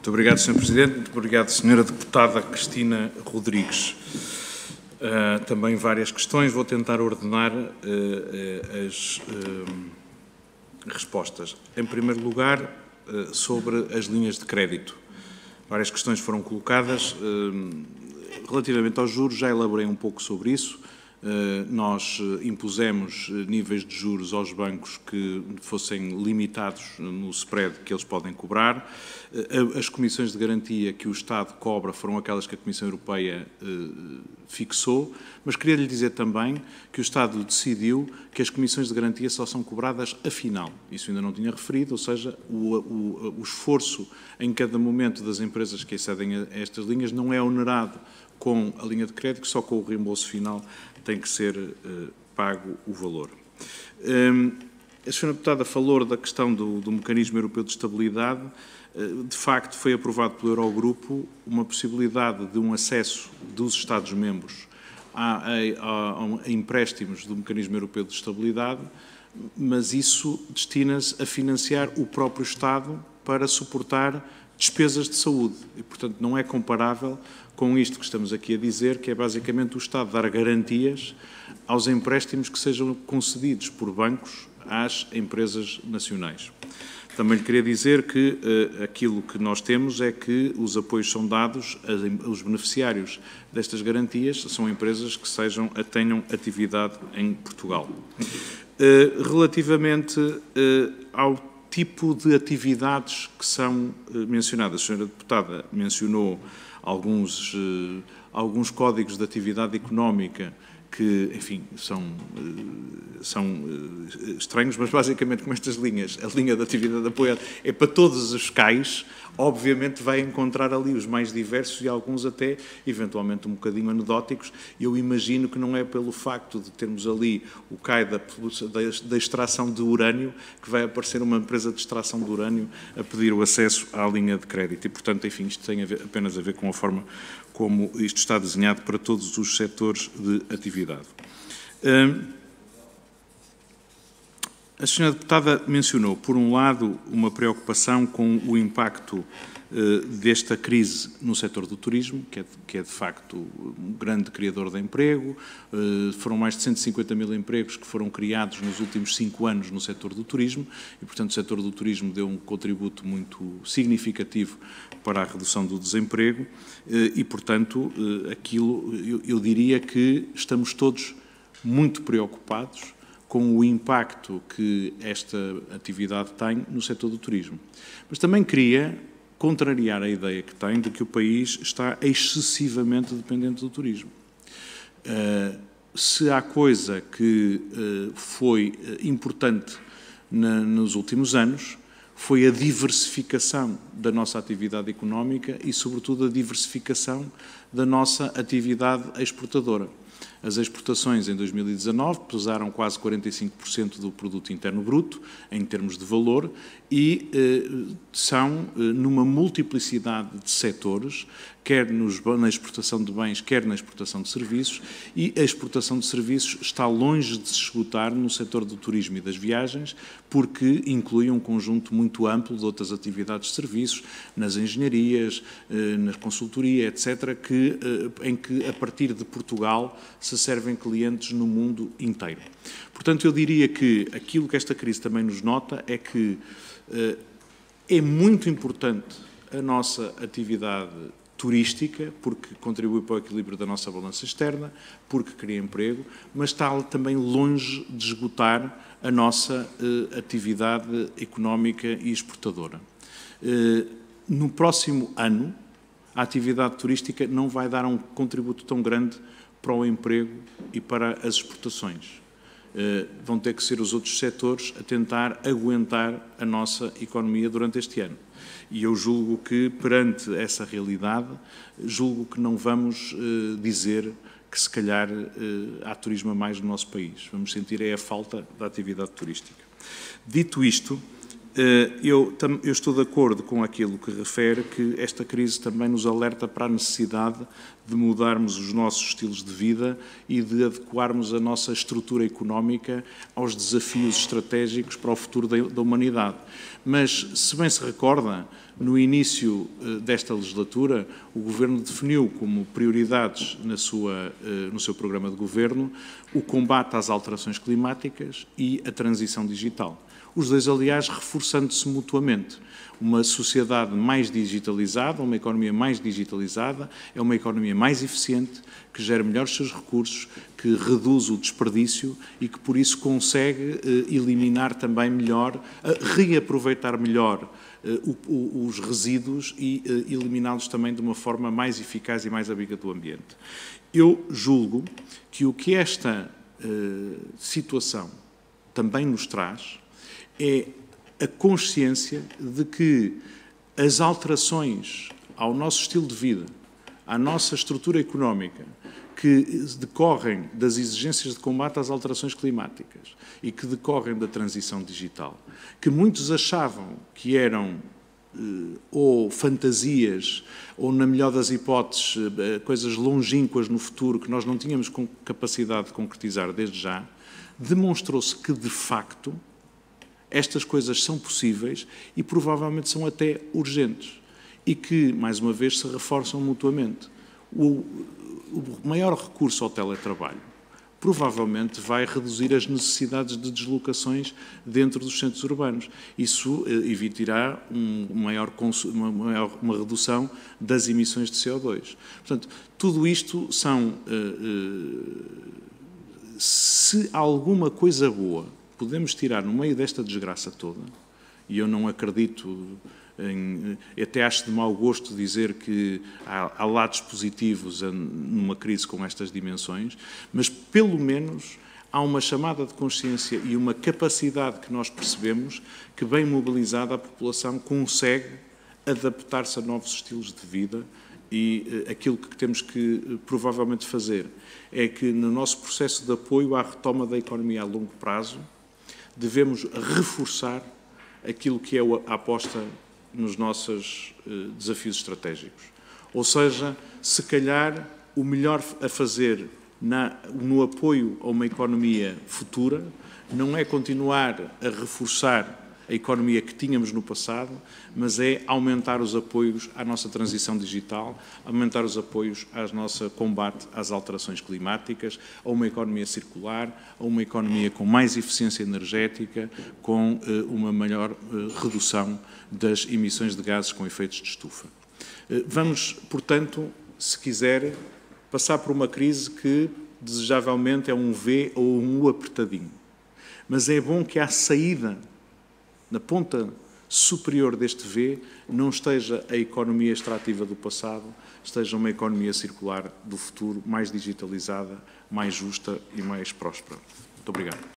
Muito obrigado, Sr. Presidente. Muito obrigado, Sra. Deputada Cristina Rodrigues. Uh, também várias questões. Vou tentar ordenar uh, uh, as respostas. Em primeiro lugar, sobre as linhas de crédito. Várias questões foram colocadas. relativamente aos juros, já elaborei um pouco sobre isso. Eh, nós eh, impusemos eh, níveis de juros aos bancos que fossem limitados no spread que eles podem cobrar. As comissões de garantia que o Estado cobra foram aquelas que a Comissão Europeia fixou, mas queria lhe dizer também que o Estado decidiu que as comissões de garantia só são cobradas afinal. Isso ainda não tinha referido, ou seja, o, o, o esforço em cada momento das empresas que excedem a estas linhas não é onerado com a linha de crédito, só com o reembolso final tem que ser uh, pago o valor. Um, a senhora deputada falou da questão do, do mecanismo europeu de estabilidade. Eh, de facto, foi aprovado pelo Eurogrupo uma possibilidade de um acesso dos Estados-membros a, a, a empréstimos do mecanismo europeu de estabilidade, mas isso destina-se a financiar o próprio Estado para suportar despesas de saúde. E, portanto, não é comparável com isto que estamos aqui a dizer, que é basicamente o Estado dar garantias aos empréstimos que sejam concedidos por bancos às empresas nacionais. Também lhe queria dizer que uh, aquilo que nós temos é que os apoios são dados, aos os beneficiários destas garantias são empresas que sejam, eh, tenham atividade em Portugal. Uh, relativamente uh, ao tipo de atividades que são eh, mencionadas. A senhora deputada mencionou alguns, eh, alguns códigos de atividade económica que, enfim, são, eh, são eh, estranhos, mas basicamente como estas linhas, a linha da atividade apoiada é para todos os cais, obviamente vai encontrar ali os mais diversos e alguns até, eventualmente, um bocadinho anedóticos. Eu imagino que não é pelo facto de termos ali o cai da, da extração de urânio que vai aparecer uma empresa de extração de urânio a pedir o acesso à linha de crédito. E, portanto, enfim, isto tem a ver, apenas a ver com a forma como isto está desenhado para todos os setores de atividade Hum, a senhora deputada mencionou, por um lado, uma preocupação com o impacto eh, desta crise no setor do turismo, que é, que é de facto um grande criador de emprego. Eh, foram mais de 150 mil empregos que foram criados nos últimos cinco anos no setor do turismo e, portanto, o setor do turismo deu um contributo muito significativo para a redução do desemprego eh, e, portanto, aquilo, eu, eu diria que estamos todos muito preocupados com o impacto que esta atividade tem no setor do turismo. Mas também queria contrariar a ideia que tem de que o país está excessivamente dependente do turismo. Eh, se há coisa que eh, foi eh, importante nos últimos anos, foi a diversificação da nossa atividade económica e, sobretudo, a diversificação da nossa atividade exportadora. As exportações em 2019 pesaram quase 45% do produto interno bruto em termos de valor e eh, são eh, numa multiplicidade de setores, quer nos, na exportação de bens, quer na exportação de serviços, e a exportação de serviços está longe de se esgotar no setor do turismo e das viagens, porque inclui um conjunto muito amplo de outras atividades de serviços, nas engenharias, eh, na consultoria, etc., que, eh, em que a partir de Portugal se servem clientes no mundo inteiro. Portanto, eu diria que aquilo que esta crise também nos nota é que eh, é muito importante a nossa atividade turística, porque contribui para o equilíbrio da nossa balança externa, porque cria emprego, mas está também longe de esgotar a nossa eh, atividade económica e exportadora. Eh, no próximo ano, a atividade turística não vai dar um contributo tão grande para o emprego e para as exportações. Eh, vão ter que ser os outros setores a tentar aguentar a nossa economia durante este ano. E eu julgo que, perante essa realidade, julgo que não vamos eh, dizer que, se calhar, eh, há turismo a mais no nosso país. Vamos sentir é a falta da atividade turística. Dito isto, eh, eu, eu, estou de acordo com aquilo que refere, que esta crise também nos alerta para a necessidade de mudarmos os nossos estilos de vida e de adequarmos a nossa estrutura económica aos desafios estratégicos para o futuro da, da humanidade. Mas, se bem se recorda, no início eh, desta legislatura, o Governo definiu como prioridades na sua, eh, no seu programa de governo o combate às alterações climáticas e a transição digital. Os dois, aliás, reforçaram reforçando-se mutuamente. Uma sociedade mais digitalizada, uma economia mais digitalizada, é uma economia mais eficiente, que gera melhores seus recursos, que reduz o desperdício e que, por isso, consegue eh, eliminar também melhor, eh, reaproveitar melhor eh, os resíduos e eliminá-los também de uma forma mais eficaz e mais amiga do ambiente. Eu julgo que o que esta situação também nos traz é a consciência de que as alterações ao nosso estilo de vida, à nossa estrutura económica, que decorrem das exigências de combate às alterações climáticas e que decorrem da transição digital, que muitos achavam que eram eh, ou fantasias, ou, na melhor das hipóteses, eh, coisas longínquas no futuro que nós não tínhamos capacidade de concretizar desde já, demonstrou-se que, de facto, estas coisas são possíveis e provavelmente são até urgentes e que, mais uma vez, se reforçam mutuamente. O, o maior recurso ao teletrabalho provavelmente vai reduzir as necessidades de deslocações dentro dos centros urbanos. Isso eh, evitará um maior uma, maior, uma redução das emissões de CO2. Portanto, tudo isto são. Eh, eh, se alguma coisa boa podemos tirar no meio desta desgraça toda, e eu não acredito em, até acho de mau gosto dizer que há, há, lados positivos numa crise com estas dimensões, mas pelo menos há uma chamada de consciência e uma capacidade que nós percebemos que, bem mobilizada, a população consegue adaptar-se a novos estilos de vida. E eh, aquilo que temos que eh, provavelmente fazer é que, no nosso processo de apoio à retoma da economia a longo prazo, devemos reforçar aquilo que é a aposta nos nossos eh, desafios estratégicos. Ou seja, se calhar o melhor a fazer na, no apoio a uma economia futura não é continuar a reforçar a economia que tínhamos no passado, mas é aumentar os apoios à nossa transição digital, aumentar os apoios ao nosso combate às alterações climáticas, a uma economia circular, a uma economia com mais eficiência energética, com eh, uma maior eh, redução das emissões de gases com efeitos de estufa. Eh, vamos, portanto, se quiser, passar por uma crise que desejavelmente é um V ou um U apertadinho. Mas é bom que há saída na ponta superior deste V, não esteja a economia extrativa do passado, esteja uma economia circular do futuro, mais digitalizada, mais justa e mais próspera. Muito obrigado.